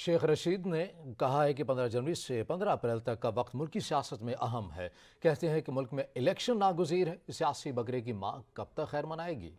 शेख रशीद ने कहा है कि 15 जनवरी से 15 अप्रैल तक का वक्त मुल्की सियासत में अहम है कहते हैं कि मुल्क में इलेक्शन नागुजीर है सियासी बकरे की माँ कब तक खैर मनाएगी